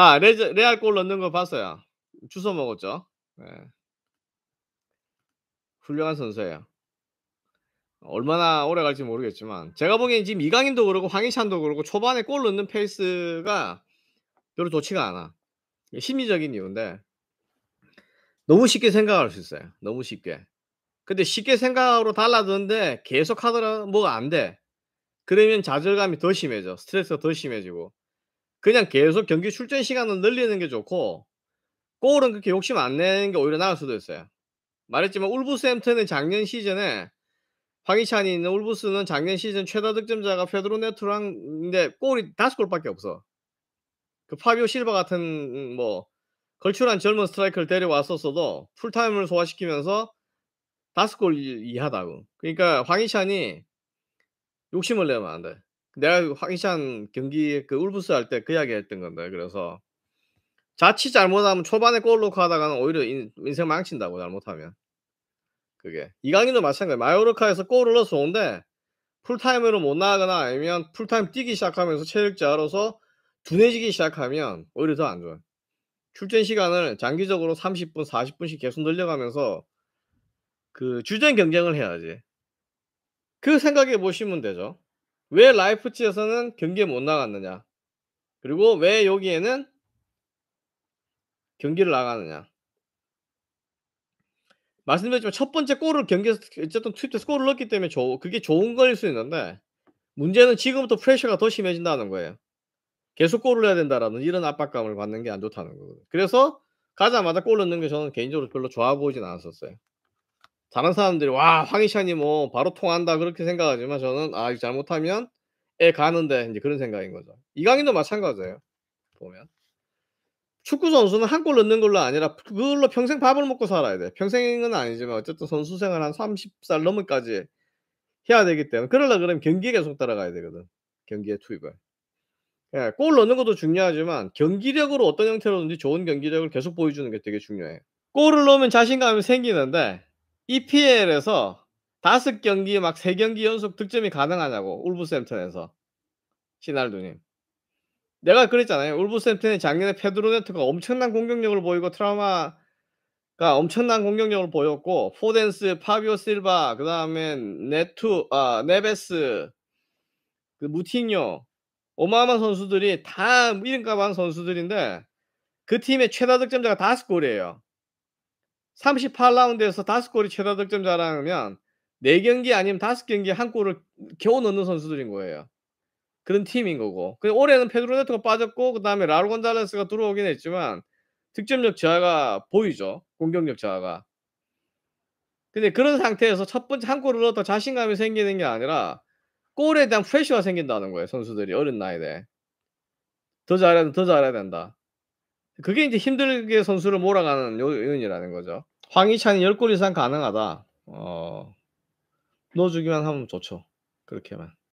아, 레 레알 골 넣는 거 봤어요. 주워 먹었죠. 네. 훌륭한 선수예요. 얼마나 오래 갈지 모르겠지만 제가 보기엔 지금 이강인도 그렇고 황희찬도 그렇고 초반에 골 넣는 페이스가 별로 좋지가 않아. 심리적인 이유인데 너무 쉽게 생각할 수 있어요. 너무 쉽게. 근데 쉽게 생각으로 달라드는데 계속 하더라 도 뭐가 안 돼. 그러면 좌절감이 더 심해져. 스트레스가 더 심해지고. 그냥 계속 경기 출전 시간을 늘리는 게 좋고 골은 그렇게 욕심 안 내는 게 오히려 나을 수도 있어요. 말했지만 울브스햄튼은 작년 시즌에 황희찬이 있는 울브스는 작년 시즌 최다 득점자가 페드로 네트랑인데 골이 다섯 골밖에 없어. 그 파비오 실바 같은 음, 뭐 걸출한 젊은 스트라이크를 데려왔었어도 풀타임을 소화시키면서 다섯 골 이하다고. 그러니까 황희찬이 욕심을 내면 안 돼. 내가 그 황희찬 경기 그 울부스 할 때 그 이야기 했던 건데 그래서 자칫 잘못하면 초반에 골 넣고 하다가는 오히려 인, 생 망친다고 잘못하면 그게 이강인도 마찬가지 마요르카에서 골을 넣어서온데 풀타임으로 못 나가거나 아니면 풀타임 뛰기 시작하면서 체력자로서 둔해지기 시작하면 오히려 더 안 좋아요 출전 시간을 장기적으로 30분 40분씩 계속 늘려가면서 그 주전 경쟁을 해야지 그 생각해 보시면 되죠 왜 라이프치에서는 경기에 못 나갔느냐? 그리고 왜 여기에는 경기를 나가느냐? 말씀드렸지만 첫 번째 골을 경기에서 어쨌든 투입돼서 골을 넣었기 때문에 조, 그게 좋은 거일 수 있는데 문제는 지금부터 프레셔가 더 심해진다는 거예요. 계속 골을 해야 된다라는 이런 압박감을 받는 게 안 좋다는 거거든요. 그래서 가자마자 골 넣는 게 저는 개인적으로 별로 좋아 보이진 않았었어요. 다른 사람들이 와 황희찬이 뭐 바로 통한다 그렇게 생각하지만 저는 아 잘못하면 애 가는데 이제 그런 생각인 거죠. 이강인도 마찬가지예요. 보면 축구 선수는 한 골 넣는 걸로 아니라 그걸로 평생 밥을 먹고 살아야 돼. 평생인건 아니지만 어쨌든 선수 생활 한 30살 넘은까지 해야 되기 때문에 그러려 그러면 경기에 계속 따라가야 되거든. 경기에 투입을. 예, 골 넣는 것도 중요하지만 경기력으로 어떤 형태로든지 좋은 경기력을 계속 보여주는 게 되게 중요해. 골을 넣으면 자신감이 생기는데 EPL에서 다섯 경기 막 세 경기 연속 득점이 가능하냐고 울브샘턴에서 시날두님. 내가 그랬잖아요. 울브샘턴이 작년에 페드로네트가 엄청난 공격력을 보이고 트라우마가 엄청난 공격력을 보였고 포덴스, 파비오 실바, 그 다음에 네투, 아 네베스, 그무팅뇨오마마 선수들이 다 이름값한 선수들인데 그 팀의 최다 득점자가 다섯 골이에요. 38라운드에서 5골이 최다 득점 자랑하면 4경기 아니면 5경기 한 골을 겨우 넣는 선수들인 거예요. 그런 팀인 거고. 근데 올해는 페드로네토가 빠졌고 그다음에 라르곤잘레스가 들어오긴 했지만 득점력 저하가 보이죠. 공격력 저하가. 근데 그런 상태에서 첫 번째 한 골을 넣었다 자신감이 생기는 게 아니라 골에 대한 프레셔가 생긴다는 거예요. 선수들이 어린 나이에. 더 잘해야, 더 잘해야 된다. 그게 이제 힘들게 선수를 몰아가는 요인이라는 거죠. 황희찬이 10골 이상 가능하다. 어, 넣어주기만 하면 좋죠. 그렇게만.